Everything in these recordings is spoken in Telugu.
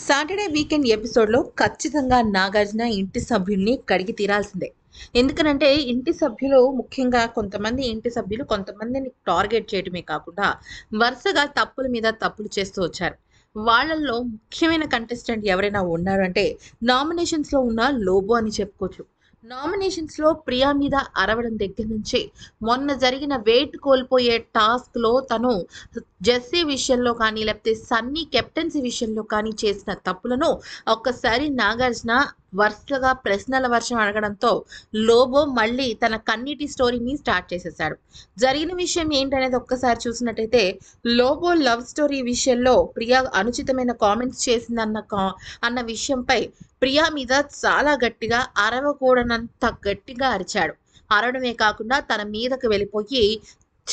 సాటర్డే వీకెండ్ ఎపిసోడ్లో ఖచ్చితంగా నాగార్జున ఇంటి సభ్యుల్ని కడిగి తీరాల్సిందే ఎందుకనంటే ఇంటి సభ్యులు ముఖ్యంగా కొంతమంది ఇంటి సభ్యులు కొంతమందిని టార్గెట్ చేయడమే కాకుండా వరుసగా తప్పుల మీద తప్పులు చేస్తూ వచ్చారు వాళ్ళల్లో ముఖ్యమైన కంటెస్టెంట్ ఎవరైనా ఉన్నారంటే నామినేషన్స్లో ఉన్న లోబో అని చెప్పుకోవచ్చు నామినేషన్స్ లో ప్రియా మీద అరవడం దగ్గర నుంచి మొన్న జరిగిన వెయిట్ కోల్పోయే టాస్క్ లో తను జెస్సీ విషయంలో కానీ లేకపోతే సన్నీ కెప్టెన్సీ విషయంలో కానీ చేసిన తప్పులను ఒక్కసారి నాగార్జున వరుసగా ప్రశ్నల వర్షం అడగడంతో లోబో మళ్ళీ తన కన్నీటి స్టోరీని స్టార్ట్ చేసేశాడు జరిగిన విషయం ఏంటనేది ఒక్కసారి చూసినట్టయితే లోబో లవ్ స్టోరీ విషయంలో ప్రియా అనుచితమైన కామెంట్స్ చేసిందన్న కా అన్న విషయంపై ప్రియా మీద చాలా గట్టిగా అరవకూడనంత గట్టిగా అరిచాడు అరవడమే కాకుండా తన మీదకు వెళ్ళిపోయి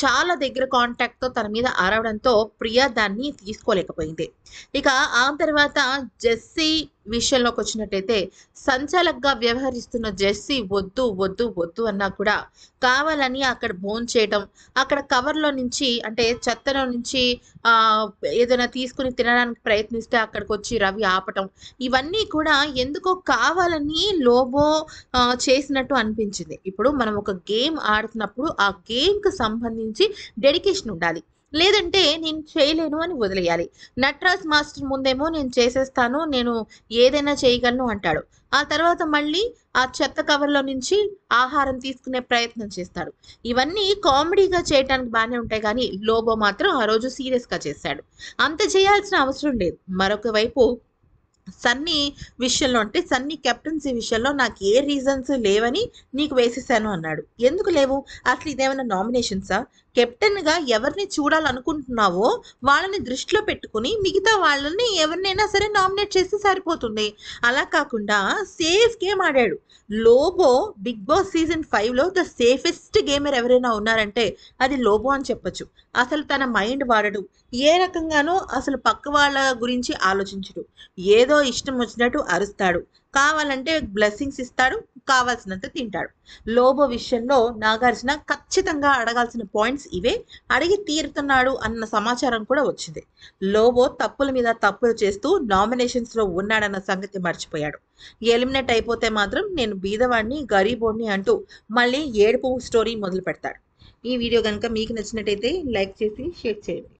చాలా దగ్గర కాంటాక్ట్తో తన మీద అరవడంతో ప్రియా దాన్ని తీసుకోలేకపోయింది ఇక ఆ తర్వాత జెస్సీ విషయంలోకి వచ్చినట్టయితే సంచాలకుగా వ్యవహరిస్తున్న జెర్సీ వద్దు వద్దు వద్దు అన్నా కూడా కావాలని అక్కడ బోన్ చేయటం అక్కడ కవర్లో నుంచి అంటే చెత్తలో నుంచి ఏదైనా తీసుకుని తినడానికి ప్రయత్నిస్తే అక్కడికి వచ్చి రవి ఆపటం ఇవన్నీ కూడా ఎందుకో కావాలని లోబో చేసినట్టు అనిపించింది ఇప్పుడు మనం ఒక గేమ్ ఆడుతున్నప్పుడు ఆ గేమ్కి సంబంధించి డెడికేషన్ ఉండాలి లేదంటే నేను చేయలేను అని వదిలేయాలి నట్రాజ్ మాస్టర్ ముందేమో నేను చేసేస్తాను నేను ఏదైనా చేయగలను అంటాడు ఆ తర్వాత మళ్ళీ ఆ చెత్త కవర్లో నుంచి ఆహారం తీసుకునే ప్రయత్నం చేస్తాడు ఇవన్నీ కామెడీగా చేయడానికి బాగానే ఉంటాయి కానీ లోబో మాత్రం ఆ రోజు సీరియస్గా చేశాడు అంత చేయాల్సిన అవసరం లేదు మరొక వైపు సన్నీ విషయంలో అంటే సన్నీ కెప్టెన్సీ విషయంలో నాకు ఏ రీజన్స్ లేవని నీకు వేసేసాను అన్నాడు ఎందుకు లేవు అసలు ఇదేమైనా నామినేషన్సా కెప్టెన్గా ఎవరిని చూడాలనుకుంటున్నావో వాళ్ళని దృష్టిలో పెట్టుకుని మిగతా వాళ్ళని ఎవరినైనా సరే నామినేట్ చేస్తే సరిపోతుంది అలా కాకుండా సేఫ్ గేమ్ ఆడాడు లోబో బిగ్ బాస్ సీజన్ ఫైవ్లో ద సేఫెస్ట్ గేమర్ ఎవరైనా ఉన్నారంటే అది లోబో అని చెప్పచ్చు అసలు తన మైండ్ వాడడు ఏ రకంగానో అసలు పక్క వాళ్ళ గురించి ఆలోచించడు ఏదో ఇష్టం వచ్చినట్టు అరుస్తాడు కావాలంటే బ్లెస్సింగ్స్ ఇస్తాడు కావాల్సినంత తింటాడు లోబో విషయంలో నాగార్జున ఖచ్చితంగా అడగాల్సిన పాయింట్స్ ఇవే అడిగి తీరుతున్నాడు అన్న సమాచారం కూడా వచ్చింది లోబో తప్పుల మీద తప్పులు చేస్తూ నామినేషన్స్లో ఉన్నాడన్న సంగతి మర్చిపోయాడు ఎలిమినేట్ అయిపోతే మాత్రం నేను బీదవాడిని గరీబోణ్ణి అంటూ మళ్ళీ ఏడుపు స్టోరీ మొదలు పెడతాడు ఈ వీడియో కనుక మీకు నచ్చినట్టయితే లైక్ చేసి షేర్ చేయండి